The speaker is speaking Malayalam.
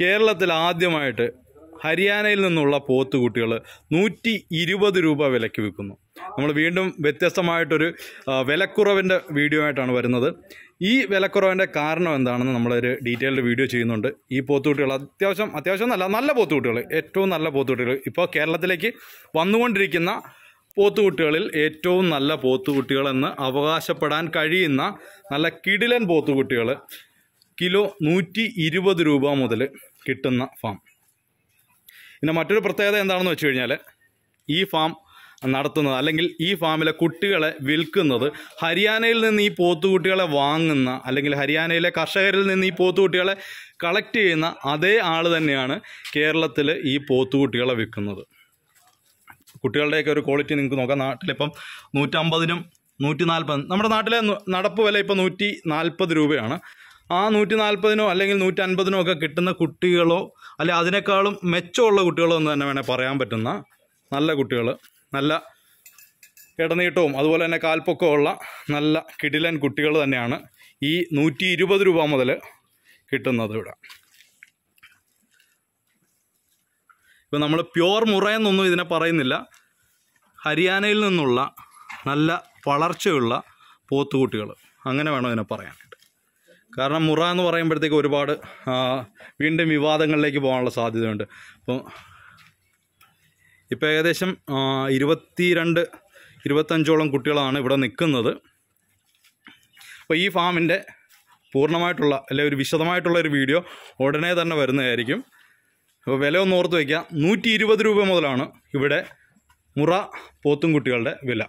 കേരളത്തിൽ ആദ്യമായിട്ട് ഹരിയാനയിൽ നിന്നുള്ള പോത്തുകുട്ടികൾ നൂറ്റി ഇരുപത് രൂപ വിലയ്ക്ക് വിൽക്കുന്നു നമ്മൾ വീണ്ടും വ്യത്യസ്തമായിട്ടൊരു വിലക്കുറവിൻ്റെ വീഡിയോ ആയിട്ടാണ് വരുന്നത് ഈ വിലക്കുറവിൻ്റെ കാരണം എന്താണെന്ന് നമ്മളൊരു ഡീറ്റെയിൽഡ് വീഡിയോ ചെയ്യുന്നുണ്ട് ഈ പോത്തുകുട്ടികൾ അത്യാവശ്യം അത്യാവശ്യം നല്ല നല്ല പോത്തുകുട്ടികൾ ഏറ്റവും നല്ല പോത്തുകുട്ടികൾ ഇപ്പോൾ കേരളത്തിലേക്ക് വന്നുകൊണ്ടിരിക്കുന്ന പോത്തുകുട്ടികളിൽ ഏറ്റവും നല്ല പോത്തുകുട്ടികളെന്ന് അവകാശപ്പെടാൻ കഴിയുന്ന നല്ല കിടിലൻ പോത്തുകുട്ടികൾ കിലോ നൂറ്റി ഇരുപത് രൂപ മുതൽ കിട്ടുന്ന ഫാം പിന്നെ മറ്റൊരു പ്രത്യേകത എന്താണെന്ന് വെച്ച് കഴിഞ്ഞാൽ ഈ ഫാം നടത്തുന്നത് അല്ലെങ്കിൽ ഈ ഫാമിലെ കുട്ടികളെ വിൽക്കുന്നത് ഹരിയാനയിൽ നിന്ന് ഈ പോത്തുകുട്ടികളെ വാങ്ങുന്ന അല്ലെങ്കിൽ ഹരിയാനയിലെ കർഷകരിൽ നിന്ന് ഈ പോത്തുകുട്ടികളെ കളക്ട് ചെയ്യുന്ന അതേ ആൾ തന്നെയാണ് കേരളത്തിൽ ഈ പോത്തുകുട്ടികളെ വിൽക്കുന്നത് കുട്ടികളുടെയൊക്കെ ഒരു ക്വാളിറ്റി നിങ്ങൾക്ക് നോക്കാം നാട്ടിലിപ്പം നൂറ്റമ്പതിനും നൂറ്റി നാൽപ്പത് നമ്മുടെ നാട്ടിലെ നടപ്പ് വില ഇപ്പോൾ നൂറ്റി നാൽപ്പത് രൂപയാണ് ആ നൂറ്റി നാൽപ്പതിനോ അല്ലെങ്കിൽ നൂറ്റി അൻപതിനോ ഒക്കെ കിട്ടുന്ന കുട്ടികളോ അല്ലെ അതിനേക്കാളും മെച്ചമുള്ള കുട്ടികളോ എന്ന് തന്നെ വേണേൽ പറയാൻ പറ്റുന്ന നല്ല കുട്ടികൾ നല്ല ഇടനീട്ടവും അതുപോലെ തന്നെ കാൽപ്പൊക്കമുള്ള നല്ല കിടിലൻ കുട്ടികൾ തന്നെയാണ് ഈ നൂറ്റി ഇരുപത് രൂപ മുതൽ കിട്ടുന്നത് ഇവിടെ ഇപ്പം നമ്മൾ പ്യോർ മുറയെന്നൊന്നും ഇതിനെ പറയുന്നില്ല ഹരിയാനയിൽ നിന്നുള്ള നല്ല വളർച്ചയുള്ള പോത്തുകുട്ടികൾ അങ്ങനെ വേണം ഇതിനെ പറയാനായിട്ട് കാരണം മുറ എന്ന് പറയുമ്പോഴത്തേക്ക് ഒരുപാട് വീണ്ടും വിവാദങ്ങളിലേക്ക് പോകാനുള്ള സാധ്യതയുണ്ട് അപ്പോൾ ഇപ്പോൾ ഏകദേശം ഇരുപത്തി രണ്ട് ഇരുപത്തഞ്ചോളം കുട്ടികളാണ് ഇവിടെ നിൽക്കുന്നത് അപ്പോൾ ഈ ഫാമിൻ്റെ പൂർണ്ണമായിട്ടുള്ള അല്ലെ ഒരു വിശദമായിട്ടുള്ള ഒരു വീഡിയോ ഉടനെ തന്നെ വരുന്നതായിരിക്കും അപ്പോൾ വില ഒന്ന് ഓർത്ത് വയ്ക്കുക നൂറ്റി രൂപ മുതലാണ് ഇവിടെ മുറ പോത്തും കുട്ടികളുടെ വില